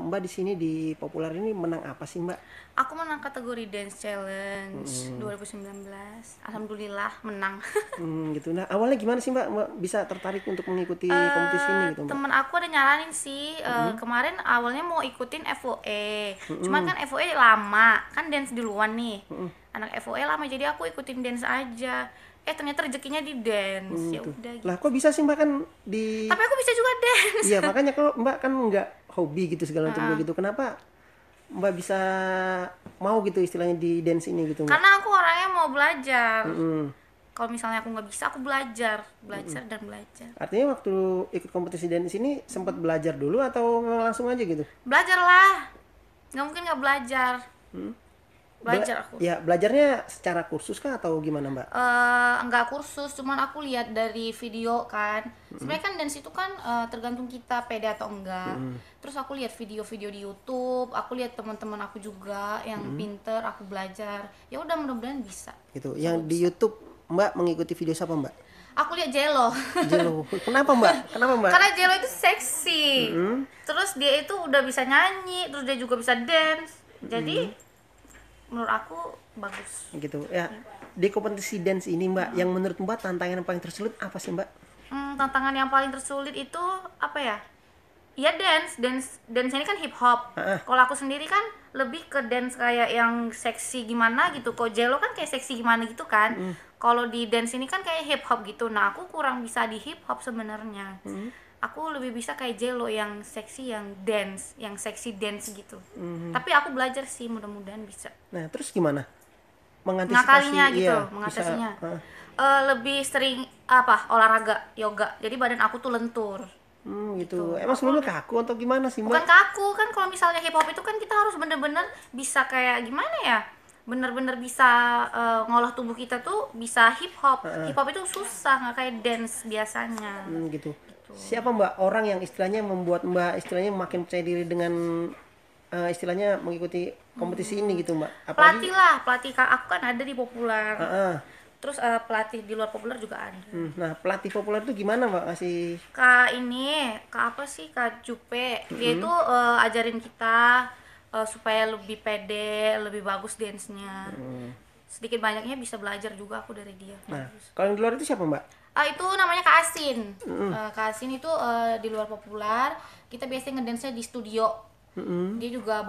Mbak di sini di Populer ini menang apa sih Mbak? Aku menang kategori Dance Challenge hmm. 2019. Alhamdulillah menang. hmm, gitu. Nah awalnya gimana sih Mbak, Mbak bisa tertarik untuk mengikuti uh, kompetisi ini gitu Mbak? Temen aku ada nyaranin sih. Uh, Kemarin awalnya mau ikutin FOE. Hmm. Cuman kan FOE lama, kan dance duluan nih. Hmm. Anak FOE lama jadi aku ikutin dance aja eh ternyata rezekinya di dance hmm, ya gitu. udah gitu. lah kok bisa sih mbak kan di tapi aku bisa juga dance iya makanya kalau mbak kan nggak hobi gitu segala macam uh gitu kenapa mbak bisa mau gitu istilahnya di dance ini gitu mbak? karena aku orangnya mau belajar mm-hmm. kalau misalnya aku nggak bisa aku belajar belajar mm-hmm. dan belajar artinya waktu ikut kompetisi dance ini sempat belajar dulu atau langsung aja gitu belajar lah nggak mungkin nggak belajar hmm? belajar aku. Ya, belajarnya secara kursus kan atau gimana, Mbak? Uh, enggak kursus, cuman aku lihat dari video kan. Mm-hmm. Sebenarnya kan dan situ kan uh, tergantung kita pede atau enggak. Mm-hmm. Terus aku lihat video-video di YouTube, aku lihat teman-teman aku juga yang mm-hmm. pinter, aku belajar. Ya udah mudah-mudahan bisa. Gitu. yang bisa. di YouTube Mbak mengikuti video siapa, Mbak? aku lihat Jelo. Jelo. Kenapa Mbak? Kenapa Mbak? Karena Jelo itu seksi. Mm -hmm. Terus dia itu udah bisa nyanyi, terus dia juga bisa dance. Jadi mm -hmm menurut aku bagus gitu ya di kompetisi dance ini mbak hmm. yang menurut mbak tantangan yang paling tersulit apa sih mbak hmm, tantangan yang paling tersulit itu apa ya ya dance dance dance ini kan hip hop uh -uh. kalau aku sendiri kan lebih ke dance kayak yang seksi gimana gitu kok jelo kan kayak seksi gimana gitu kan hmm. kalau di dance ini kan kayak hip hop gitu nah aku kurang bisa di hip hop sebenarnya hmm aku lebih bisa kayak Jelo yang seksi yang dance yang seksi dance gitu mm-hmm. tapi aku belajar sih mudah-mudahan bisa nah terus gimana mengantisipasi gitu, iya, gitu mengatasinya bisa, uh. Uh, lebih sering apa olahraga yoga jadi badan aku tuh lentur Hmm, gitu. gitu. Emang sebelumnya kaku atau gimana sih, Mbak? Bukan kaku, kan kalau misalnya hip hop itu kan kita harus bener-bener bisa kayak gimana ya? Bener-bener bisa uh, ngolah tubuh kita tuh bisa hip hop. Uh -uh. Hip hop itu susah, nggak kayak dance biasanya. Hmm, gitu. Siapa Mbak orang yang istilahnya membuat Mbak istilahnya makin percaya diri dengan uh, istilahnya mengikuti kompetisi hmm. ini gitu Mbak? Apalagi, pelatih lah, pelatih aku kan ada di populer. Uh -uh. Terus uh, pelatih di luar populer juga ada. Hmm, nah pelatih populer itu gimana Mbak ngasih? Kak ini, kak apa sih kak Jupe? Dia mm -hmm. uh, ajarin kita uh, supaya lebih pede, lebih bagus dance-nya. -hmm sedikit banyaknya bisa belajar juga aku dari dia. Nah, kalau yang di luar itu siapa mbak? Uh, itu namanya Kak Asin. Mm uh, Kak Asin itu uh, di luar populer. Kita biasanya ngedance nya di studio. Mm -hmm. Dia juga